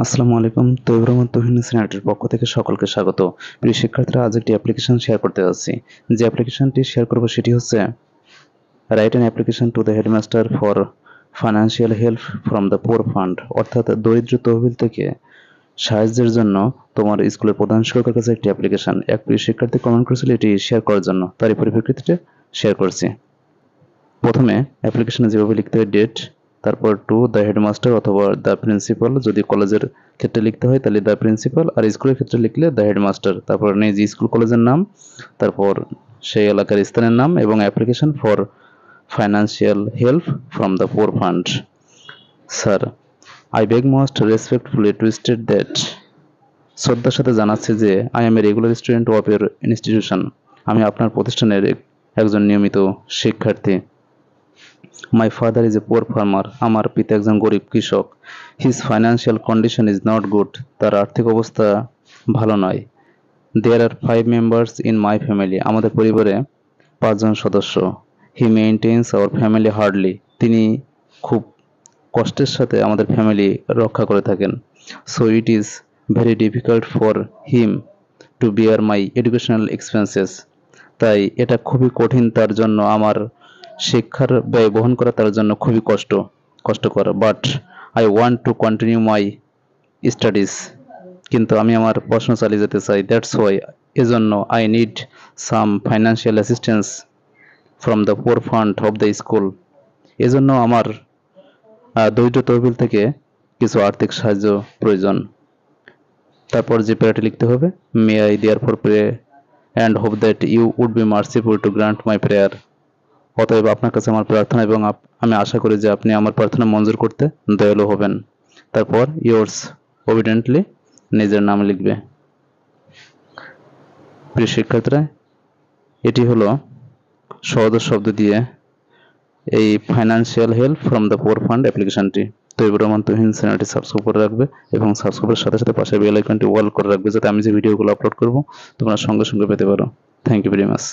আসসালামু আলাইকুম তৈব তহিন সিনেটের পক্ষ থেকে সকলকে স্বাগত প্রিয় শিক্ষার্থীরা আজ একটি অ্যাপ্লিকেশন শেয়ার করতে যাচ্ছি যে অ্যাপ্লিকেশনটি শেয়ার করব সেটি হচ্ছে right an application to the headmaster for financial help from the poor fund অর্থাৎ দরিদ্র তহবিল থেকে সাহায্যের জন্য তোমার স্কুলের প্রধান শিক্ষকের কাছে একটি অ্যাপ্লিকেশন এক প্রিয় শিক্ষার্থী কমেন্ট করেছিল এটি শেয়ার করার জন্য তারই পরিপ্রেক্ষিতে শেয়ার করছি প্রথমে অ্যাপ্লিকেশনে যেভাবে লিখতে হয় ডেট তারপর টু দ্য হেডমাস্টার অথবা দ্য প্রিন্সিপাল যদি কলেজের ক্ষেত্রে লিখতে হয় তাহলে দ্য প্রিন্সিপাল আর স্কুলের ক্ষেত্রে লিখলে দ্য হেডমাস্টার তারপর নিজ স্কুল কলেজের নাম তারপর সেই এলাকার স্থানের নাম এবং application for financial help from the poor fund sir I beg most respectfully to state that শ্রদ্ধার সাথে জানাচ্ছে যে I am a regular student of your institution আমি আপনার প্রতিষ্ঠানের একজন নিয়মিত শিক্ষার্থী my father is a poor farmer আমার পিতা একজন গরিব কৃষক his financial condition is not good তার আর্থিক অবস্থা ভালো নয় there are five members in my family আমাদের পরিবারে পাঁচজন সদস্য he maintains our family hardly তিনি খুব কষ্টের সাথে আমাদের ফ্যামিলি রক্ষা করে থাকেন so it is very difficult for him to bear my educational expenses তাই এটা খুবই কঠিন তার জন্য আমার শিক্ষার ব্যয় বহন করা তার জন্য খুবই কষ্ট কষ্টকর but I want to continue my studies কিন্তু আমি আমার পড়াশোনা চালিয়ে যেতে চাই দ্যাটস ওয়াই এজন্য I need some financial assistance from the poor fund of the school এজন্য আমার দরিদ্র তহবিল থেকে কিছু আর্থিক সাহায্য প্রয়োজন তারপর যে প্যারাটি লিখতে হবে may I therefore pray and hope that you would be merciful to grant my prayer অতএব আপনার কাছে আমার প্রার্থনা এবং আমি আশা করি যে আপনি আমার প্রার্থনা মঞ্জুর করতে দয়ালু হবেন তারপর ইয়োর্স অভিডেন্টলি নিজের নাম লিখবে প্রিয় শিক্ষার্থীরা এটি হলো সহজ শব্দ দিয়ে এই financial help from the poor fund অ্যাপ্লিকেশানটি তো এবার আমার তুহিন চ্যানেলটি সাবস্ক্রাইব করে রাখবে এবং সাবস্ক্রাইবের সাথে সাথে পাশে বেল আইকনটি ওয়াল করে রাখবে যাতে আমি যে ভিডিওগুলো আপলোড করব তোমরা সঙ্গে সঙ্গে পেতে পারো থ্যাংক ইউ ভেরি মাচ